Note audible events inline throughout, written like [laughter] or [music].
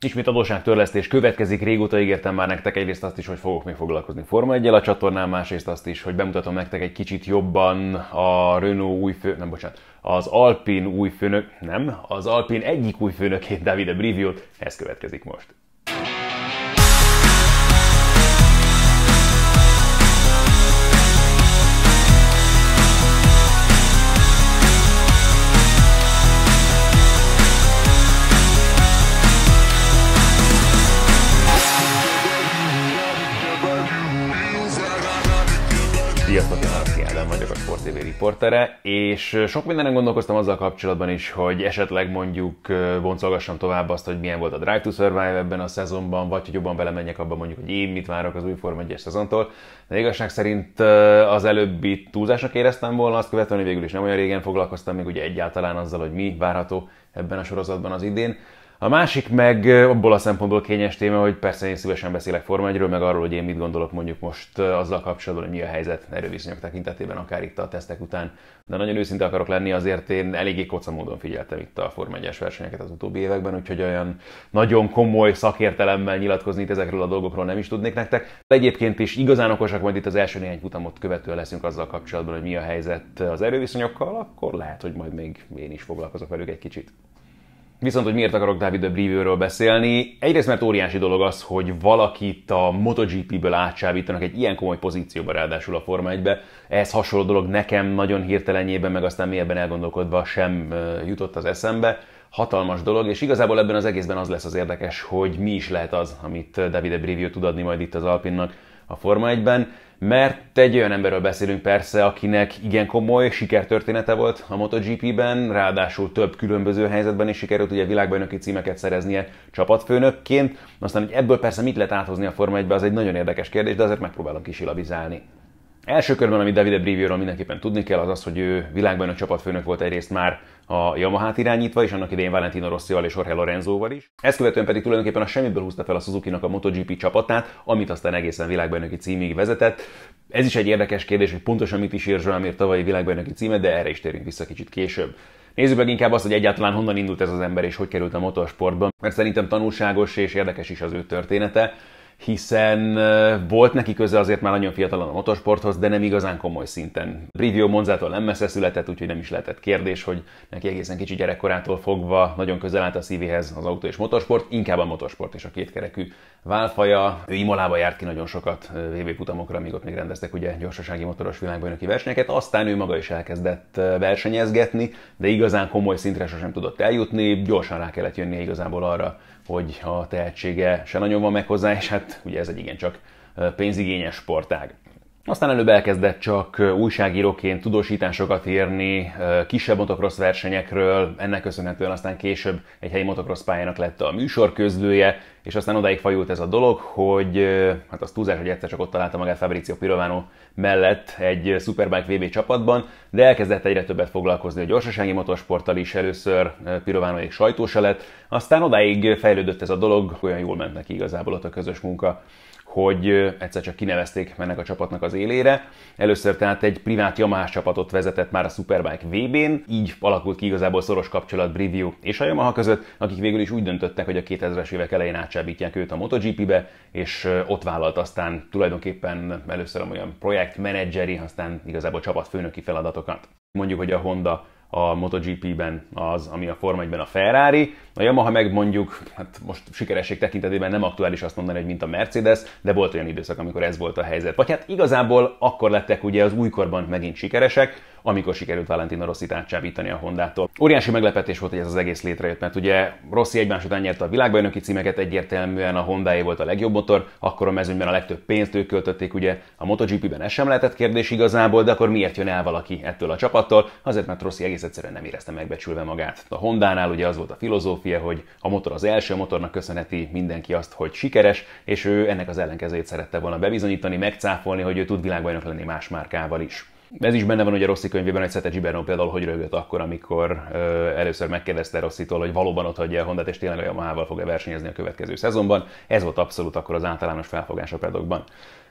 Ismét adósságtörlesztés következik, régóta ígértem már nektek egyrészt azt is, hogy fogok még foglalkozni Forma 1 a csatornán, másrészt azt is, hogy bemutatom nektek egy kicsit jobban a Renault új fő, nem bocsánat, az Alpin új főnök, nem, az Alpin egyik új főnökét, Davide Briviot, ez következik most. riportere, és sok mindenen gondolkoztam azzal kapcsolatban is, hogy esetleg mondjuk boncolgassam tovább azt, hogy milyen volt a Drive to Survive ebben a szezonban, vagy hogy jobban belemenjek abban mondjuk, hogy én mit várok az új Forma 1 szezontól. De igazság szerint az előbbi túlzásnak éreztem volna, azt követően, hogy végül is nem olyan régen foglalkoztam még ugye egyáltalán azzal, hogy mi várható ebben a sorozatban az idén. A másik meg abból a szempontból kényes téma, hogy persze én szívesen beszélek Forma 1 meg arról, hogy én mit gondolok mondjuk most azzal kapcsolatban, hogy mi a helyzet erőviszonyok tekintetében, akár itt a tesztek után. De nagyon őszinte akarok lenni, azért én eléggé koca módon figyeltem itt a Forma 1 versenyeket az utóbbi években, úgyhogy olyan nagyon komoly szakértelemmel nyilatkozni itt ezekről a dolgokról nem is tudnék nektek. De egyébként is igazán okosak majd itt az első néhány futamot követően leszünk azzal kapcsolatban, hogy mi a helyzet az erőviszonyokkal, akkor lehet, hogy majd még én is foglalkozok velük egy kicsit. Viszont, hogy miért akarok David de Brivőről beszélni? Egyrészt, mert óriási dolog az, hogy valakit a MotoGP-ből átsávítanak egy ilyen komoly pozícióba, ráadásul a Forma 1-be. Ehhez hasonló dolog nekem nagyon hirtelenjében, meg aztán mélyebben elgondolkodva sem jutott az eszembe. Hatalmas dolog, és igazából ebben az egészben az lesz az érdekes, hogy mi is lehet az, amit David de Brivő tud adni majd itt az Alpinnak a Forma 1-ben mert egy olyan emberről beszélünk persze, akinek igen komoly sikertörténete volt a MotoGP-ben, ráadásul több különböző helyzetben is sikerült ugye világbajnoki címeket szereznie csapatfőnökként. Aztán, hogy ebből persze mit lehet áthozni a Forma 1-be, az egy nagyon érdekes kérdés, de azért megpróbálom kisilabizálni. Első körben, ami Davide ról mindenképpen tudni kell, az az, hogy ő világbajnok csapatfőnök volt egyrészt már a Yamahát irányítva, és annak idején Valentino Rossival és Jorge val is. Ezt követően pedig tulajdonképpen a semmiből húzta fel a suzuki nak a MotoGP csapatát, amit aztán egészen világbajnoki címig vezetett. Ez is egy érdekes kérdés, hogy pontosan mit is ír Zsámér tavalyi világbajnoki címe, de erre is térünk vissza kicsit később. Nézzük meg inkább azt, hogy egyáltalán honnan indult ez az ember és hogy került a motorsportba, mert szerintem tanulságos és érdekes is az ő története hiszen volt neki köze azért már nagyon fiatalon a motorsporthoz, de nem igazán komoly szinten. Rivio Monzától nem messze született, úgyhogy nem is lehetett kérdés, hogy neki egészen kicsi gyerekkorától fogva nagyon közel állt a szívéhez az autó és motorsport, inkább a motorsport és a kétkerekű válfaja. Ő Imolába járt ki nagyon sokat VB futamokra, amíg ott még rendeztek ugye gyorsasági motoros világbajnoki versenyeket, aztán ő maga is elkezdett versenyezgetni, de igazán komoly szintre sosem tudott eljutni, gyorsan rá kellett jönnie igazából arra, hogy a tehetsége se nagyon van meg hozzá, és hát mert ugye ez egy igencsak pénzigényes sportág. Aztán előbb elkezdett csak újságíróként tudósításokat írni, kisebb motocross versenyekről, ennek köszönhetően aztán később egy helyi motocross pályának lett a műsor közlője, és aztán odáig fajult ez a dolog, hogy hát az túlzás, hogy egyszer csak ott találta magát Fabrizio Pirovano mellett egy Superbike VB csapatban, de elkezdett egyre többet foglalkozni a gyorsasági motorsporttal is, először Pirovano egy sajtósa lett, aztán odáig fejlődött ez a dolog, olyan jól ment neki igazából ott a közös munka hogy egyszer csak kinevezték ennek a csapatnak az élére. Először tehát egy privát yamaha csapatot vezetett már a Superbike VB-n, így alakult ki igazából szoros kapcsolat Brivio és a Yamaha között, akik végül is úgy döntöttek, hogy a 2000-es évek elején átsábítják őt a MotoGP-be, és ott vállalt aztán tulajdonképpen először olyan projektmenedzseri, aztán igazából csapatfőnöki feladatokat. Mondjuk, hogy a Honda a MotoGP-ben az, ami a Forma 1-ben a Ferrari. A Yamaha meg mondjuk, hát most sikeresség tekintetében nem aktuális azt mondani, hogy mint a Mercedes, de volt olyan időszak, amikor ez volt a helyzet. Vagy hát igazából akkor lettek ugye az újkorban megint sikeresek, amikor sikerült Valentino Rossit átcsábítani a Hondától. Óriási meglepetés volt, hogy ez az egész létrejött, mert ugye Rossi egymás után nyerte a világbajnoki címeket, egyértelműen a Honda volt a legjobb motor, akkor a mezőnyben a legtöbb pénzt ők költötték, ugye a MotoGP-ben ez sem lehetett kérdés igazából, de akkor miért jön el valaki ettől a csapattól? Azért, mert Rossi egész egyszerűen nem érezte megbecsülve magát. A Hondánál ugye az volt a filozófia, hogy a motor az első motornak köszönheti mindenki azt, hogy sikeres, és ő ennek az ellenkezőjét szerette volna bebizonyítani, megcáfolni, hogy ő tud világbajnok lenni más márkával is. Ez is benne van ugye Rossi könyvében, egy Szete Giberno például hogy rögött akkor, amikor ö, először megkérdezte Rosszitól, hogy valóban ott hagyja a honda és tényleg a Yamaha-val fog-e versenyezni a következő szezonban. Ez volt abszolút akkor az általános felfogás a pedokban.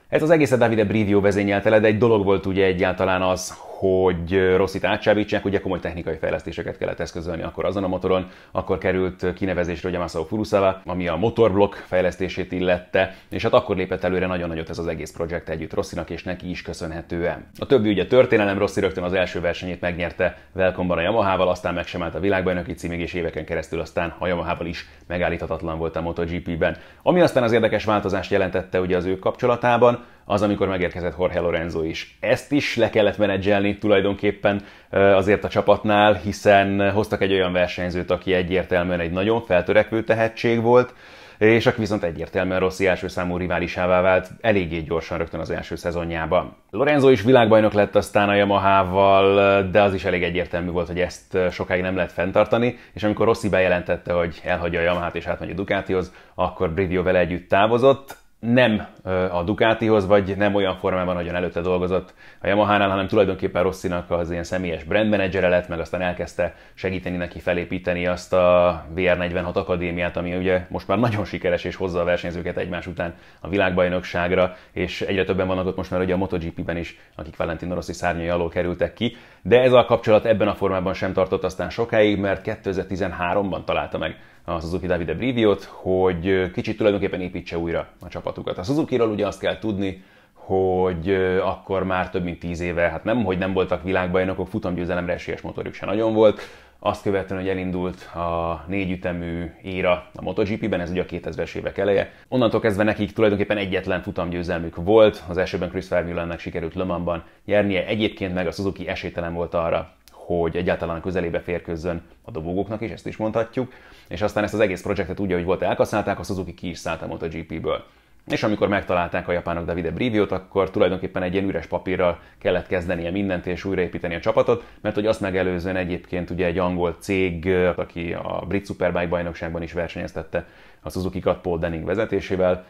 Ez az egészet Davide Brivio vezényelte le, de egy dolog volt ugye egyáltalán az, hogy Rossit átcsábítsák, ugye komoly technikai fejlesztéseket kellett eszközölni akkor azon a motoron, akkor került kinevezésre ugye Masao Furusawa, ami a motorblokk fejlesztését illette, és hát akkor lépett előre nagyon nagyot ez az egész projekt együtt Rossinak, és neki is köszönhetően. A többi ugye történelem, Rossi rögtön az első versenyét megnyerte Velkomban a Yamahával, aztán meg sem állt a világbajnoki címig, és éveken keresztül aztán a Yamahával is megállíthatatlan volt a MotoGP-ben. Ami aztán az érdekes változást jelentette ugye az ő kapcsolatában, az, amikor megérkezett Jorge Lorenzo is. Ezt is le kellett menedzselni tulajdonképpen azért a csapatnál, hiszen hoztak egy olyan versenyzőt, aki egyértelműen egy nagyon feltörekvő tehetség volt, és aki viszont egyértelműen Rossi első számú riválisává vált eléggé gyorsan rögtön az első szezonjában. Lorenzo is világbajnok lett aztán a Yamahával, de az is elég egyértelmű volt, hogy ezt sokáig nem lehet fenntartani, és amikor Rossi bejelentette, hogy elhagyja a Yamahát és átmegy a Ducatihoz, akkor Brivio vele együtt távozott, nem a Ducatihoz, vagy nem olyan formában, nagyon előtte dolgozott a Yamaha-nál, hanem tulajdonképpen Rosszinak az ilyen személyes brand menedzsere lett, meg aztán elkezdte segíteni neki felépíteni azt a VR46 akadémiát, ami ugye most már nagyon sikeres és hozza a versenyzőket egymás után a világbajnokságra, és egyre többen vannak ott most már ugye a MotoGP-ben is, akik Valentino Rossi szárnyai alól kerültek ki, de ez a kapcsolat ebben a formában sem tartott aztán sokáig, mert 2013-ban találta meg a Suzuki Davide Briviot, hogy kicsit tulajdonképpen építse újra a csapatukat. A suzuki ugye azt kell tudni, hogy akkor már több mint tíz éve, hát nem, hogy nem voltak világbajnokok, futamgyőzelemre esélyes motorjuk se nagyon volt, azt követően, hogy elindult a négyütemű éra a MotoGP-ben, ez ugye a 2000-es évek eleje. Onnantól kezdve nekik tulajdonképpen egyetlen futamgyőzelmük volt, az elsőben Chris Vermeulennek sikerült Le Mans-ban nyernie, egyébként meg a Suzuki esélytelen volt arra, hogy egyáltalán közelébe férkőzzön a dobogóknak is, ezt is mondhatjuk. És aztán ezt az egész projektet úgy, ahogy volt, elkaszálták, a Suzuki ki is szállt a MotoGP-ből. És amikor megtalálták a japánok Davide Briviot, akkor tulajdonképpen egy ilyen üres papírral kellett kezdenie mindent és újraépíteni a csapatot, mert hogy azt megelőzően egyébként ugye egy angol cég, aki a brit Superbike bajnokságban is versenyeztette a Suzuki-kat Paul Denning vezetésével,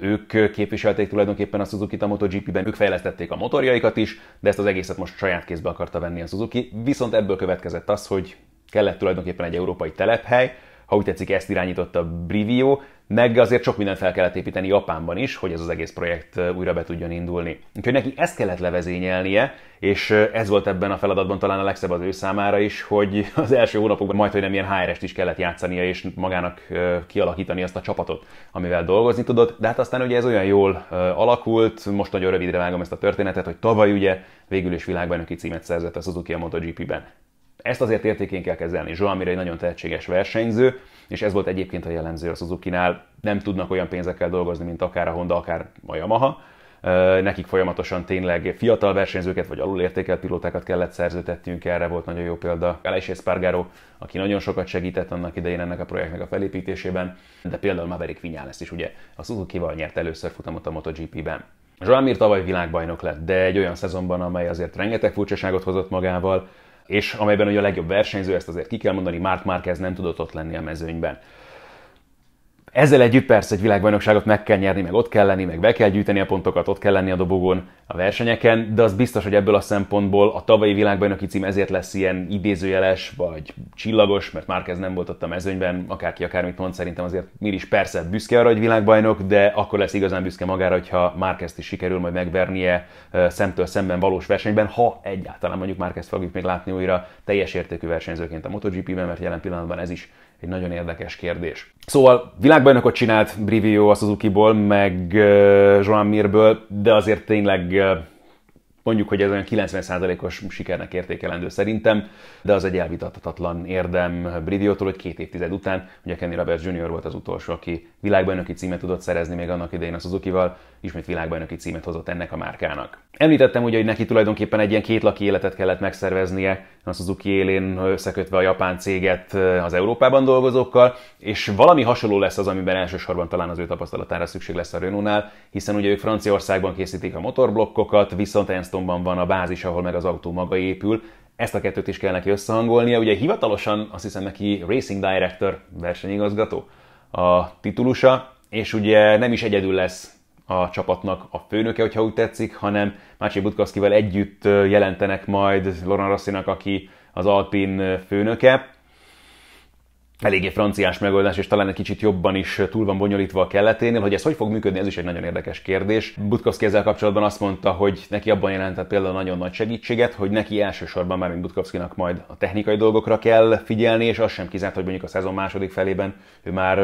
ők képviselték tulajdonképpen a Suzuki-t a MotoGP-ben, ők fejlesztették a motorjaikat is, de ezt az egészet most saját kézbe akarta venni a Suzuki, viszont ebből következett az, hogy kellett tulajdonképpen egy európai telephely, ha úgy tetszik, ezt irányította Brivio, meg azért sok mindent fel kellett építeni Japánban is, hogy ez az egész projekt újra be tudjon indulni. Úgyhogy neki ezt kellett levezényelnie, és ez volt ebben a feladatban talán a legszebb az ő számára is, hogy [laughs] az első hónapokban majd, hogy nem ilyen hr is kellett játszania, és magának kialakítani azt a csapatot, amivel dolgozni tudott. De hát aztán ugye ez olyan jól alakult, most nagyon rövidre vágom ezt a történetet, hogy tavaly ugye végül is világbajnoki címet szerzett a Suzuki a MotoGP-ben. Ezt azért értékén kell kezelni. Zsoan egy nagyon tehetséges versenyző, és ez volt egyébként a jellemző a Suzuki-nál. Nem tudnak olyan pénzekkel dolgozni, mint akár a Honda, akár a Yamaha. Nekik folyamatosan tényleg fiatal versenyzőket vagy értékelt pilótákat kellett szerzőtettünk, erre volt nagyon jó példa. Aleix Spargaro, aki nagyon sokat segített annak idején ennek a projektnek a felépítésében, de például Maverick Vinales is ugye a Suzuki-val nyert először futamot a MotoGP-ben. Zsalmír tavaly világbajnok lett, de egy olyan szezonban, amely azért rengeteg furcsaságot hozott magával, és amelyben ugye a legjobb versenyző, ezt azért ki kell mondani, Mark Márquez nem tudott ott lenni a mezőnyben. Ezzel együtt persze egy világbajnokságot meg kell nyerni, meg ott kell lenni, meg be kell gyűjteni a pontokat, ott kell lenni a dobogón a versenyeken, de az biztos, hogy ebből a szempontból a tavalyi világbajnoki cím ezért lesz ilyen idézőjeles vagy csillagos, mert már ez nem volt ott a mezőnyben, akárki akármit mond, szerintem azért Mir is persze büszke arra, hogy világbajnok, de akkor lesz igazán büszke magára, hogyha Márkezt is sikerül majd megvernie szemtől szemben valós versenyben, ha egyáltalán mondjuk Márkezt fogjuk még látni újra teljes értékű versenyzőként a MotoGP-ben, mert jelen pillanatban ez is egy nagyon érdekes kérdés. Szóval világbajnokot csinált Brivio a Suzuki-ból, meg Joan Mirből, de azért tényleg Mondjuk, hogy ez olyan 90%-os sikernek értékelendő szerintem, de az egy elvitathatatlan érdem Bridiótól, hogy két évtized után, ugye Kenny Roberts Jr. volt az utolsó, aki világbajnoki címet tudott szerezni még annak idején a Suzuki-val, ismét világbajnoki címet hozott ennek a márkának. Említettem ugye, hogy neki tulajdonképpen egy ilyen laki életet kellett megszerveznie, a Suzuki élén összekötve a japán céget az Európában dolgozókkal, és valami hasonló lesz az, amiben elsősorban talán az ő tapasztalatára szükség lesz a Renault-nál, hiszen ugye ők Franciaországban készítik a motorblokkokat, viszont Ernst Galvestonban van a bázis, ahol meg az autó maga épül. Ezt a kettőt is kell neki összehangolnia. Ugye hivatalosan azt hiszem neki Racing Director versenyigazgató a titulusa, és ugye nem is egyedül lesz a csapatnak a főnöke, hogyha úgy tetszik, hanem Mácsi Butkowskival együtt jelentenek majd Loran Rossinak, aki az Alpin főnöke eléggé franciás megoldás, és talán egy kicsit jobban is túl van bonyolítva a kelleténél, hogy ez hogy fog működni, ez is egy nagyon érdekes kérdés. Butkowski ezzel kapcsolatban azt mondta, hogy neki abban jelentett például nagyon nagy segítséget, hogy neki elsősorban már, mint Butkowskinak majd a technikai dolgokra kell figyelni, és az sem kizárt, hogy mondjuk a szezon második felében ő már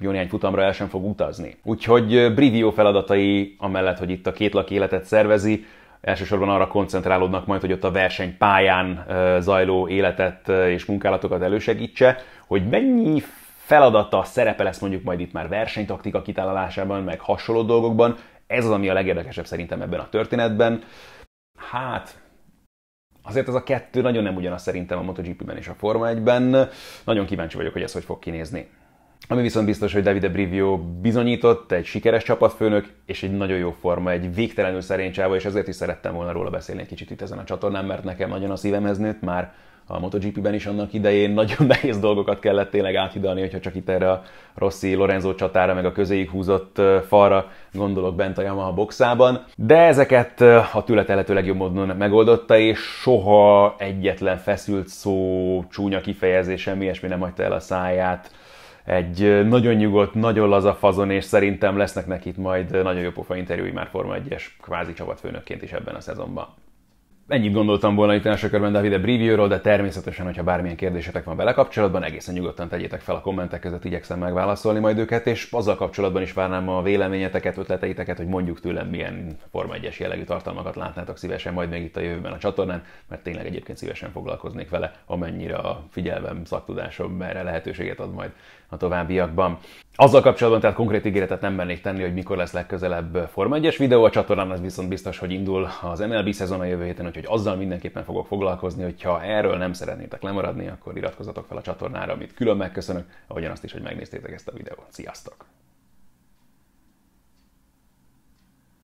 jó néhány futamra el sem fog utazni. Úgyhogy Brivio feladatai, amellett, hogy itt a két laki életet szervezi, elsősorban arra koncentrálódnak majd, hogy ott a versenypályán zajló életet és munkálatokat elősegítse hogy mennyi feladata, szerepe lesz mondjuk majd itt már versenytaktika kitalálásában, meg hasonló dolgokban. Ez az, ami a legérdekesebb szerintem ebben a történetben. Hát, azért ez a kettő nagyon nem ugyanaz szerintem a MotoGP-ben és a Forma 1-ben. Nagyon kíváncsi vagyok, hogy ez hogy fog kinézni. Ami viszont biztos, hogy Davide Brivio bizonyított, egy sikeres csapatfőnök, és egy nagyon jó forma, egy végtelenül szerény csáva, és ezért is szerettem volna róla beszélni egy kicsit itt ezen a csatornán, mert nekem nagyon a szívemhez nőtt már a MotoGP-ben is annak idején nagyon [laughs] nehéz dolgokat kellett tényleg áthidalni, hogyha csak itt erre a Rossi Lorenzo csatára, meg a közéig húzott falra gondolok bent a Yamaha boxában. De ezeket a tület lehető legjobb módon megoldotta, és soha egyetlen feszült szó, csúnya kifejezés, semmi ilyesmi nem hagyta el a száját egy nagyon nyugodt, nagyon laza fazon, és szerintem lesznek nekik majd nagyon jó pofa interjúi már Forma 1-es kvázi csapatfőnökként is ebben a szezonban. Ennyit gondoltam volna itt elsőkörben Davide ról de természetesen, hogyha bármilyen kérdésetek van vele kapcsolatban, egészen nyugodtan tegyétek fel a kommentek között, igyekszem megválaszolni majd őket, és azzal kapcsolatban is várnám a véleményeteket, ötleteiteket, hogy mondjuk tőlem milyen Forma 1 jellegű tartalmakat látnátok szívesen majd még itt a jövőben a csatornán, mert tényleg egyébként szívesen foglalkoznék vele, amennyire a figyelmem, szaktudásom erre lehetőséget ad majd a továbbiakban. Azzal kapcsolatban tehát konkrét ígéretet nem mernék tenni, hogy mikor lesz legközelebb Forma 1 videó, a csatornán az viszont biztos, hogy indul az MLB szezon a jövő héten, Úgyhogy azzal mindenképpen fogok foglalkozni, hogyha erről nem szeretnétek lemaradni, akkor iratkozzatok fel a csatornára, amit külön megköszönök, ahogyan azt is, hogy megnéztétek ezt a videót. Sziasztok!